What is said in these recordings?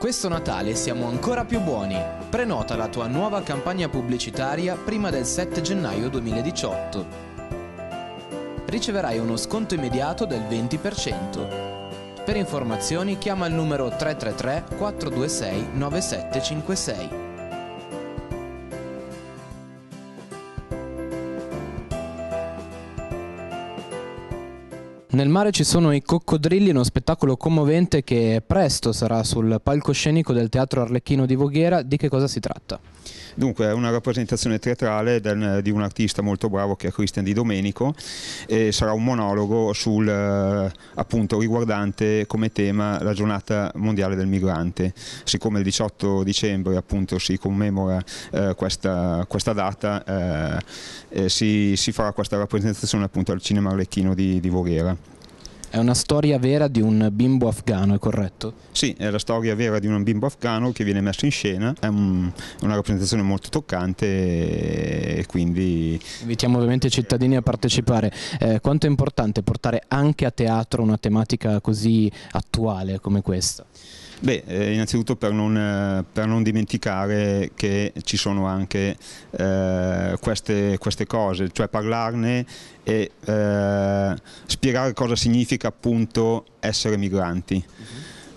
Questo Natale siamo ancora più buoni. Prenota la tua nuova campagna pubblicitaria prima del 7 gennaio 2018. Riceverai uno sconto immediato del 20%. Per informazioni chiama il numero 333 426 9756. Nel mare ci sono i coccodrilli, uno spettacolo commovente che presto sarà sul palcoscenico del Teatro Arlecchino di Voghera. Di che cosa si tratta? Dunque è una rappresentazione teatrale del, di un artista molto bravo che è Cristian Di Domenico e sarà un monologo sul, eh, appunto, riguardante come tema la giornata mondiale del migrante. Siccome il 18 dicembre appunto, si commemora eh, questa, questa, data eh, eh, si, si, farà questa rappresentazione appunto, al Cinema Arlecchino di, di Voghera. È una storia vera di un bimbo afghano, è corretto? Sì, è la storia vera di un bimbo afghano che viene messo in scena, è un, una rappresentazione molto toccante e quindi... Invitiamo ovviamente i cittadini a partecipare. Eh, quanto è importante portare anche a teatro una tematica così attuale come questa? Beh, eh, innanzitutto per non, per non, dimenticare che ci sono anche eh, queste, queste, cose, cioè parlarne e eh, spiegare cosa significa appunto essere migranti.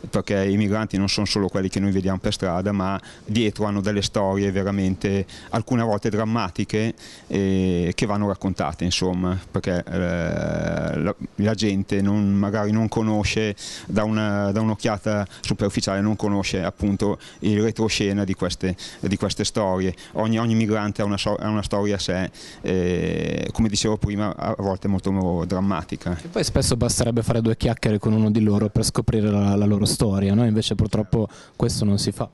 perché i migranti non sono solo quelli che noi vediamo per strada, ma dietro hanno delle storie veramente alcune volte drammatiche eh, che vanno raccontate, insomma, perché eh, la, la gente non, magari non conosce da, un'occhiata superficiale, non conosce appunto il retroscena di queste, di queste storie. Ogni, ogni, migrante ha una, so, ha una storia a sé, eh, come dicevo prima, a volte molto drammatica. E poi spesso basterebbe fare due chiacchiere con uno di loro per scoprire la, la loro storia, no? invece purtroppo questo non si fa.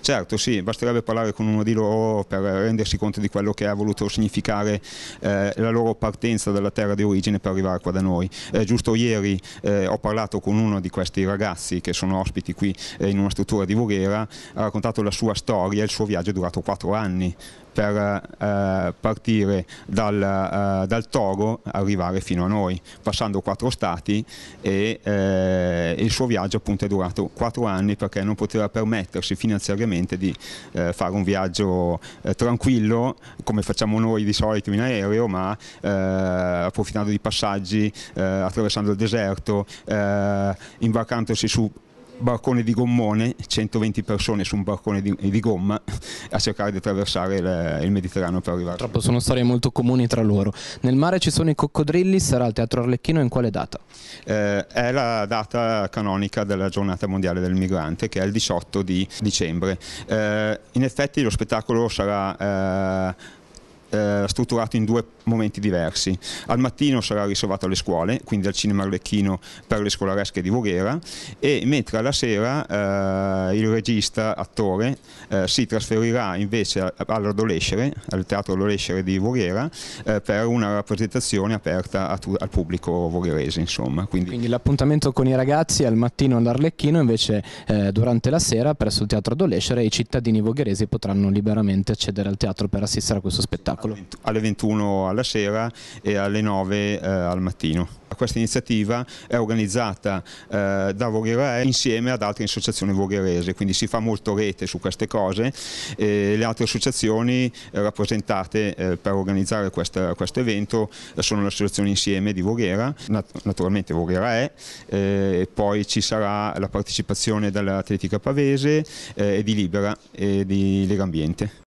Certo, sì, basterebbe parlare con uno di loro per rendersi conto di quello che ha voluto significare eh, la loro partenza dalla terra di origine per arrivare qua da noi. Eh, giusto ieri eh, ho parlato con uno di questi ragazzi che sono ospiti qui eh, in una struttura di Voghera, ha raccontato la sua storia, il suo viaggio è durato quattro anni, per eh, partire dal, eh, dal, Togo arrivare fino a noi, passando quattro stati e eh, il suo viaggio appunto è durato quattro anni perché non poteva permettersi finanziariamente di eh, fare un viaggio eh, tranquillo come facciamo noi di solito in aereo ma eh, approfittando di passaggi, attraversando il deserto, imbarcandosi su barcone di gommone, 120 persone su un barcone di, di gomma a cercare di attraversare il, il Mediterraneo per arrivare. Purtroppo sono storie molto comuni tra loro. Nel mare ci sono i coccodrilli, sarà il Teatro Arlecchino in quale data? Eh, è la data canonica della giornata mondiale del migrante che è il 18 di dicembre. Eh, in effetti lo spettacolo sarà... Eh, eh, strutturato in due momenti diversi. Al mattino sarà riservato alle scuole, quindi al cinema Arlecchino per le scolaresche di Voghera, e mentre alla sera eh, il regista, attore, eh, si trasferirà invece all'Adolescere, al Teatro Adolescere di Voghera, eh, per una rappresentazione aperta al pubblico vogherese. Insomma. Quindi, quindi l'appuntamento con i ragazzi al mattino all'Arlecchino, invece eh, durante la sera presso il Teatro Adolescere i cittadini vogheresi potranno liberamente accedere al teatro per assistere a questo spettacolo spettacolo alle 21 alla sera e alle 9 eh, al mattino. Questa iniziativa è organizzata eh, da Vogherè insieme ad altre associazioni vogherese, quindi si fa molto rete su queste cose e le altre associazioni eh, rappresentate eh, per organizzare questa, questo evento eh, sono l'associazione Insieme di Voghera, nat naturalmente Voghera è, eh, poi ci sarà la partecipazione dell'Atletica Atletica Pavese eh, e di Libera e di Lega Ambiente.